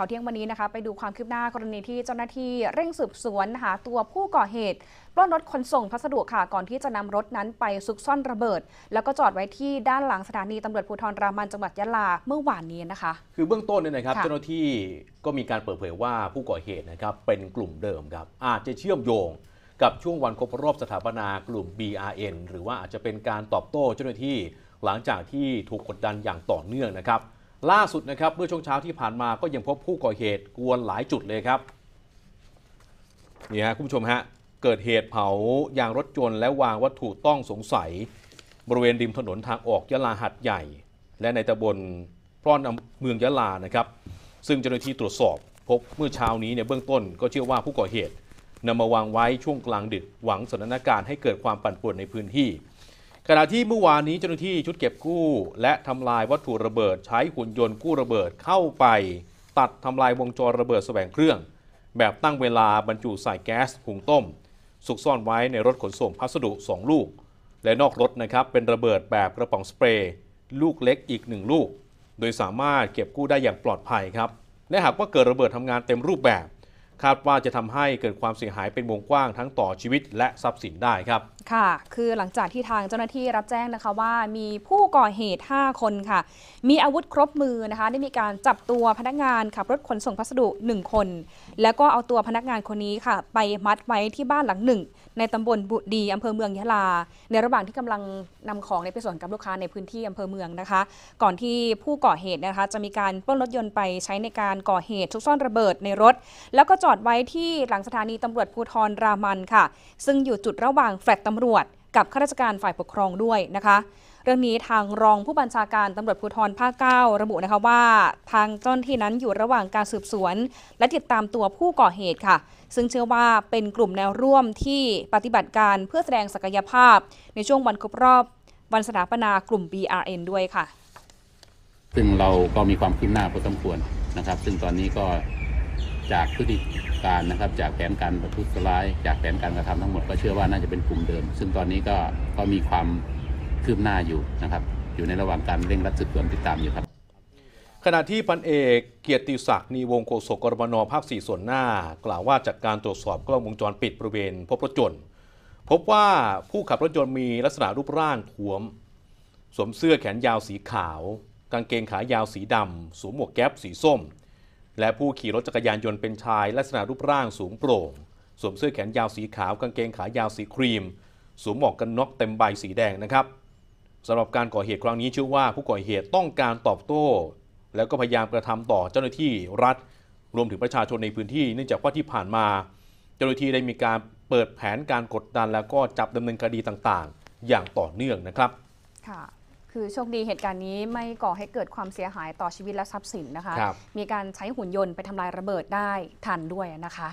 ข่าวเที่ยงวันนี้นะคะไปดูความคืบหน้ากรณีที่เจ้าหน้าที่เร่งสืบสวนหา ตัวผู้ก่อเหตุ ปล้นรถขนส่งพัสดุค่ะก่อนที่จะนำรถนั้นไปซุกซ่อนระเบิด แล้วก็จอดไว้ที่ด้านหลังสถานีตำรวจภูธรรามันจังหวัดยะลาเมื่อวานนี้นะคะ คือเบื้องต้นเนี่ยนะครับเจ้าหน้าที่ก็มีการเปิดเผยว่าผู้ก่อเหตุนะครับ เป็นกลุ่มเดิมครับ อาจจะเชื่อมโยงกับช่วงวันครบรอบสถาปนากลุ่ม BRN หรือว่าอาจจะเป็นการตอบโต้เจ้าหน้าที่หลังจากที่ถูกกดดันอย่างต่อเนื่องนะครับล่าสุดนะครับเมื่อช่วงเช้าที่ผ่านมาก็ยังพบผู้ก่อเหตุกวนหลายจุดเลยครับ นี่ฮะคุณผู้ชมฮะเกิดเหตุเผายางรถยนต์และวางวัตถุต้องสงสัย บริเวณริมถนนทางออกยะลาหัดใหญ่ และในตำบลพร่อนเมืองยะลานะครับ ซึ่งเจ้าหน้าที่ตรวจสอบ พบเมื่อเช้านี้เนี่ยเบื้องต้นก็เชื่อว่าผู้ก่อเหตุนำมาวางไว้ช่วงกลางดึกหวังสถานการณ์ให้เกิดความปั่นป่วนในพื้นที่ขณะที่เมื่อวานนี้เจ้าหน้าที่ชุดเก็บกู้ และทำลายวัตถุระเบิดใช้หุ่นยนต์กู้ระเบิดเข้าไป ตัดทำลายวงจรระเบิดแสวงเครื่อง แบบตั้งเวลาบรรจุใส่แก๊สหุงต้มซุกซ่อนไว้ในรถขนส่งพัสดุ 2 ลูก และนอกรถนะครับเป็นระเบิดแบบกระป๋องสเปรย์ลูกเล็กอีก 1 ลูก โดยสามารถเก็บกู้ได้อย่างปลอดภัยครับและหากว่าเกิดระเบิดทำงานเต็มรูปแบบคาดว่าจะทำให้เกิดความเสียหายเป็นวงกว้างทั้งต่อชีวิตและทรัพย์สินได้ครับ ค่ะ คือหลังจากที่ทางเจ้าหน้าที่รับแจ้งนะคะว่ามีผู้ก่อเหตุ 5 คนค่ะ มีอาวุธครบมือนะคะ ได้มีการจับตัวพนักงานขับรถขนส่งพัสดุ 1 คน แล้วก็เอาตัวพนักงานคนนี้ค่ะ ไปมัดไว้ที่บ้านหลังหนึ่งในตำบลบุดีอำเภอเมืองยะลา ในระหว่างที่กำลังนำของในไปส่งกับลูกค้าในพื้นที่อำเภอเมืองนะคะ ก่อนที่ผู้ก่อเหตุนะคะ จะมีการปล้นรถยนต์ไปใช้ในการก่อเหตุทุกซ่อนระเบิดในรถ แล้วก็จอดไว้ที่หลังสถานีตำรวจภูทรรามันค่ะ ซึ่งอยู่จุดระหว่างแฟลตตำรวจกับข้าราชการฝ่ายปกครองด้วยนะคะรื่องนี้ทางรองผู้บัญชาการตำรวจภูธรภาคเก้าระบุนะคะว่าทางเจ้าหน้าที่นั้นอยู่ระหว่างการสืบสวน และติดตามตัวผู้ก่อเหตุค่ะ ซึ่งเชื่อว่าเป็นกลุ่มแนวร่วมที่ปฏิบัติการเพื่อแสดงศักยภาพ ในช่วงวันครบรอบวันสถาปนากลุ่ม BRN ด้วยค่ะ ซึ่งเราก็มีความคืบหน้าพอสมควรนะครับ ซึ่งตอนนี้ก็จากพฤติการนะครับ จากแผนการประทุษร้ายจากแผนการกระทำทั้งหมดก็เชื่อว่าน่าจะเป็นกลุ่มเดิม ซึ่งตอนนี้ก็ก็มีความคืบหน้าอยู่นะครับ อยู่ในระหว่างการเร่งรัดสืบสวนติดตามอยู่ครับ ขณะที่พันเอกเกียรติศักดิ์นีวงโคศกกรมนภาคสี่ส่วนหน้า กล่าวว่าจากการตรวจสอบกล้องวงจรปิดบริเวณพบรถยนต์พบว่าผู้ขับรถยนต์มีลักษณะรูปร่างท้วมสวมเสื้อแขนยาวสีขาว กางเกงขายาวสีดำสวมหมวกแก๊ปสีส้มและผู้ขี่รถจักรยานยนต์เป็นชาย ลักษณะรูปร่าง สูงโปร่งสวมเสื้อแขนยาวสีขาว กางเกงขายาวสีครีมสวมหมวกกันน็อกเต็มใบสีแดงนะครับสำหรับการก่อเหตุครั้งนี้ชื่อว่าผู้ก่อเหตุต้องการตอบโต้ แล้วก็พยายามกระทำต่อเจ้าหน้าที่รัฐ รวมถึงประชาชนในพื้นที่ เนื่องจากว่าที่ผ่านมาเจ้าหน้าที่ได้มีการเปิดแผนการกดดันแล้วก็จับดำเนินคดีต่างๆ อย่างต่อเนื่องนะครับค่ะ คือโชคดีเหตุการณ์นี้ไม่ก่อให้เกิดความเสียหายต่อชีวิตและทรัพย์สินนะคะคมีการใช้หุ่นยนต์ไปทำลายระเบิดได้ทันด้วยนะคะ